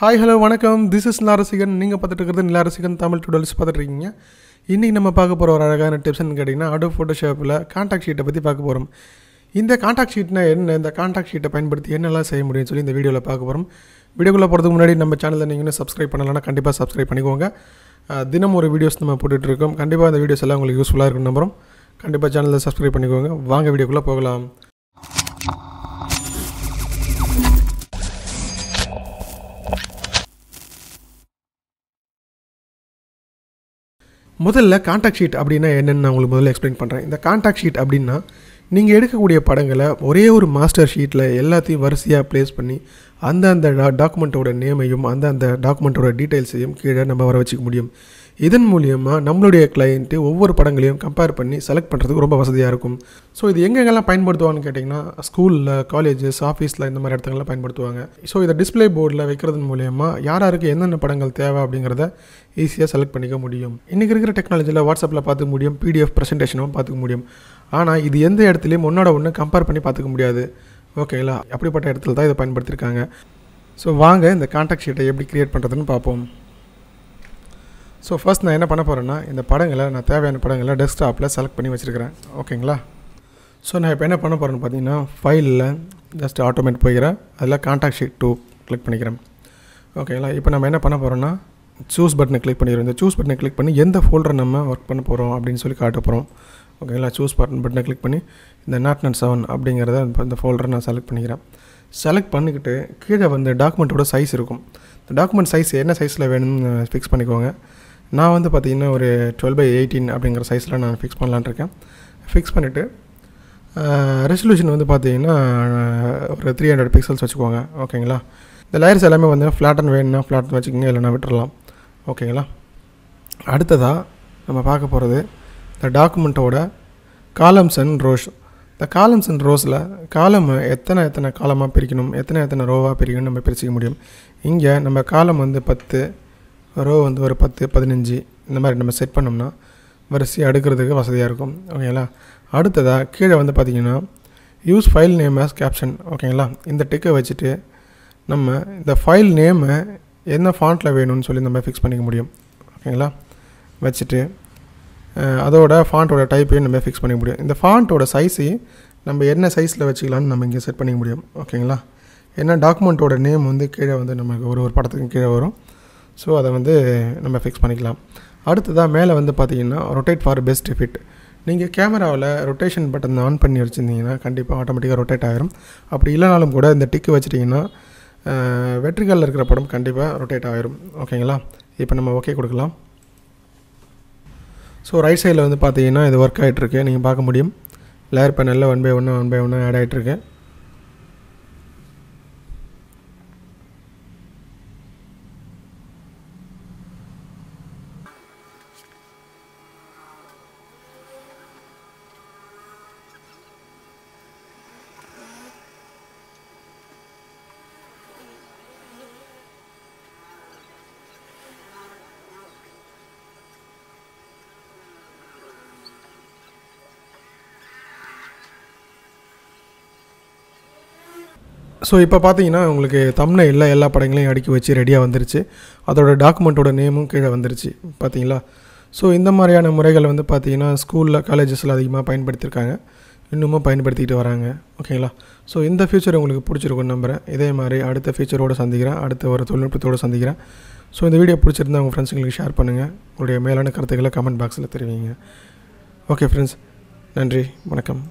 hi hello வணக்கம் this is Nilarasigan நீங்கள் பார்த்துட்டு இருக்கிறது நிலாரசிகன் தமிழ் டூடல்ஸ் பார்த்துட்ருக்கீங்க இன்றைக்கி நம்ம பார்க்க போகிற ஒரு அழகான டிப்ஸ்ன்னு கேட்டிங்கன்னா அடோ ஃபோட்டோஷாப்பில் காண்டாக்ட் ஷீட்டை பற்றி பார்க்க போகிறோம் இந்த காண்டாக்ட் ஷீட்னா என்ன இந்த காண்டாக்ட் ஷீட்டை பயன்படுத்தி என்னெல்லாம் செய்ய முடியும்னு சொல்லி இந்த வீடியோவில் பார்க்க போகிறோம் வீடியோக்குள்ளே போகிறதுக்கு முன்னாடி நம்ம சேனலில் நீங்கள் இன்னும் சப்ஸ்கிரைப் பண்ணலைன்னா கண்டிப்பாக சப்ஸ்கிரைப் பண்ணிக்கோங்க தினம் ஒரு வீடியோஸ் நம்ம போட்டுட்ருக்கோம் கண்டிப்பாக அந்த வீடியோஸ் எல்லாம் உங்களுக்கு யூஸ்ஃபுல்லாக இருக்கும் நம்புறோம் கண்டிப்பாக சேனலில் சப்ஸ்கிரைப் பண்ணிக்கோங்க வாங்க வீடியோக்குள்ளே போகலாம் முதல்ல காண்டாக்ட் ஷீட் அப்படின்னா என்னென்னு நான் உங்களுக்கு முதல்ல எக்ஸ்பிளைன் பண்ணுறேன் இந்த காண்டாக்ட் ஷீட் அப்படின்னா நீங்கள் எடுக்கக்கூடிய படங்களை ஒரே ஒரு மாஸ்டர் ஷீட்டில் எல்லாத்தையும் வரிசையாக ப்ளேஸ் பண்ணி அந்த அந்த டா டாக்குமெண்ட்டோட நேமையும் அந்த அந்த டாக்குமெண்ட்டோட டீட்டெயில்ஸையும் கீழே நம்ம வர வச்சுக்க முடியும் இதன் மூலியமாக நம்மளுடைய கிளையண்ட்டு ஒவ்வொரு படங்களையும் கம்பேர் பண்ணி செலக்ட் பண்ணுறதுக்கு ரொம்ப வசதியாக இருக்கும் ஸோ இது எங்கெங்கெல்லாம் பயன்படுத்துவாங்கன்னு கேட்டிங்கன்னா ஸ்கூலில் காலேஜஸ் ஆஃபீஸில் இந்த மாதிரி இடத்துலலாம் பயன்படுத்துவாங்க ஸோ இதை டிஸ்பிளே போர்டில் வைக்கிறதன் மூலியமாக யார் யாருக்கு என்னென்ன படங்கள் தேவை அப்படிங்கிறத ஈஸியாக செலக்ட் பண்ணிக்க முடியும் இன்றைக்கி இருக்கிற டெக்னாலஜியில் வாட்ஸ்அப்பில் பார்த்துக்க முடியும் பிடிஎஃப் ப்ரெசன்டேஷனும் பார்த்துக்க முடியும் ஆனால் இது எந்த இடத்துலையும் ஒன்றோட ஒன்று கம்பேர் பண்ணி பார்த்துக்க முடியாது ஓகேங்களா அப்படிப்பட்ட இடத்துல தான் இதை பயன்படுத்தியிருக்காங்க ஸோ வாங்க இந்த கான்டாக்ட் ஷீட்டை எப்படி க்ரியேட் பண்ணுறதுன்னு பார்ப்போம் ஸோ ஃபஸ்ட் நான் என்ன பண்ண போகிறேன்னா இந்த படங்களை நான் தேவையான படங்களை டெஸ்க்டாப்பில் செலக்ட் பண்ணி வச்சுருக்கிறேன் ஓகேங்களா ஸோ நான் இப்போ என்ன பண்ண போகிறேன்னு பார்த்தீங்கன்னா ஃபைலில் ஜஸ்ட் ஆட்டோமேட் போய்கிறேன் அதில் காண்டாக்ட் ஷீட் டூ கிளிக் பண்ணிக்கிறேன் ஓகேங்களா இப்போ நம்ம என்ன பண்ண போகிறோம்னா சூஸ் பட்டனை கிளிக் பண்ணிடுறோம் இந்த சூஸ் பட்டனை கிளிக் பண்ணி எந்த ஃபோல்டர் நம்ம ஒர்க் பண்ண போகிறோம் அப்படின்னு சொல்லி காட்ட போகிறோம் ஓகேங்களா சூஸ் பட்டன் பட்டனை கிளிக் பண்ணி இந்த நாட் நட் செவன் அப்படிங்கிறத இந்த ஃபோல்டரை நான் செலக்ட் பண்ணிக்கிறேன் செலக்ட் பண்ணிக்கிட்டு கீழே வந்து டாக்குமெண்ட்டோட சைஸ் இருக்கும் இந்த டாக்குமெண்ட் சைஸ் என்ன சைஸில் வேணும்னு ஃபிக்ஸ் பண்ணிக்கோங்க நான் வந்து பார்த்திங்கன்னா ஒரு டுவெல் பை எயிட்டீன் அப்படிங்கிற சைஸில் நான் ஃபிக்ஸ் பண்ணலான்ட்ருக்கேன் இருக்கேன் ஃபிக்ஸ் பண்ணிவிட்டு ரெசல்யூஷன் வந்து பார்த்திங்கன்னா ஒரு த்ரீ ஹண்ட்ரட் பிக்சல்ஸ் வச்சுக்கோங்க ஓகேங்களா இந்த லேயர்ஸ் எல்லாமே வந்து ஃப்ளாட்டன் வேணும்னா ஃப்ளாட் வச்சுக்கோங்க இல்லைனா விட்டுடலாம் ஓகேங்களா அடுத்ததாக நம்ம பார்க்க போகிறது இந்த டாக்குமெண்ட்டோட காலம்ஸ் அண்ட் ரோஸ் இந்த காலம்ஸ் அண்ட் ரோஸில் காலம் எத்தனை எத்தனை காலமாக பிரிக்கணும் எத்தனை எத்தனை ரோவாக பிரிக்கணும் நம்ம பிரிச்சிக்க முடியும் இங்கே நம்ம காலம் வந்து பத்து ரோ வந்து ஒரு பத்து பதினஞ்சு இந்த மாதிரி நம்ம செட் பண்ணோம்னா வரிசையாக அடுக்கிறதுக்கு வசதியாக இருக்கும் ஓகேங்களா அடுத்ததாக கீழே வந்து பார்த்திங்கன்னா use file name as caption ஓகேங்களா இந்த டிக்கை வச்சுட்டு நம்ம இந்த ஃபைல் நேமை என்ன ஃபாண்ட்டில் வேணும்னு சொல்லி நம்ம ஃபிக்ஸ் பண்ணிக்க முடியும் ஓகேங்களா வச்சுட்டு அதோட ஃபாண்ட்டோட டைப்பையும் நம்ம ஃபிக்ஸ் பண்ணிக்க முடியும் இந்த ஃபாண்ட்டோட சைஸு நம்ம என்ன சைஸில் வச்சுக்கலாம்னு நம்ம இங்கே செட் பண்ணிக்க முடியும் ஓகேங்களா ஏன்னா டாக்குமெண்ட்டோட நேம் வந்து கீழே வந்து நமக்கு ஒரு ஒரு படத்துக்கும் கீழே வரும் ஸோ அதை வந்து நம்ம ஃபிக்ஸ் பண்ணிக்கலாம் அடுத்ததாக மேலே வந்து பார்த்திங்கன்னா ரொட்டேட் ஃபார் பெஸ்ட் ஃபிட் நீங்கள் கேமராவில் ரொட்டேஷன் பட்டன் ஆன் பண்ணி வச்சுருந்தீங்கன்னா கண்டிப்பாக ஆட்டோமேட்டிக்காக ரொட்டேட் ஆகிரும் அப்படி இல்லைனாலும் கூட இந்த டிக்கு வச்சுட்டிங்கன்னா வெற்றிகளில் இருக்கிற படம் கண்டிப்பாக ரொட்டேட் ஆகிரும் ஓகேங்களா இப்போ நம்ம ஓகே கொடுக்கலாம் ஸோ ரைட் சைடில் வந்து பார்த்தீங்கன்னா இது ஒர்க் ஆகிட்டுருக்கு நீங்கள் பார்க்க முடியும் லேயர் பேனலில் ஒன் பை ஒன்று ஒன் பை ஒன்று ஆட் ஆகிட்டுருக்கு ஸோ இப்போ பார்த்தீங்கன்னா உங்களுக்கு தம்ன எல்லா எல்லா படங்களையும் அடுக்கி வச்சு ரெடியாக வந்துருச்சு அதோட டாக்குமெண்ட்டோட நேமும் கீழே வந்துருச்சு பார்த்தீங்களா ஸோ இந்த மாதிரியான முறைகள் வந்து பார்த்திங்கன்னா ஸ்கூலில் காலேஜஸில் அதிகமாக பயன்படுத்தியிருக்காங்க இன்னுமும் பயன்படுத்திக்கிட்டு வராங்க ஓகேங்களா ஸோ இந்த ஃபியூச்சர் உங்களுக்கு பிடிச்சிருக்கும் நம்புகிறேன் இதே மாதிரி அடுத்த ஃபியூச்சரோடு சந்திக்கிறேன் அடுத்த ஒரு தொழில்நுட்பத்தோடு சந்திக்கிறேன் ஸோ இந்த வீடியோ பிடிச்சிருந்தா உங்கள் ஃப்ரெண்ட்ஸுங்களுக்கு ஷேர் பண்ணுங்கள் உங்களுடைய மேலான கருத்துக்களை கமெண்ட் பாக்ஸில் தெரிவிங்க ஓகே ஃப்ரெண்ட்ஸ் நன்றி வணக்கம்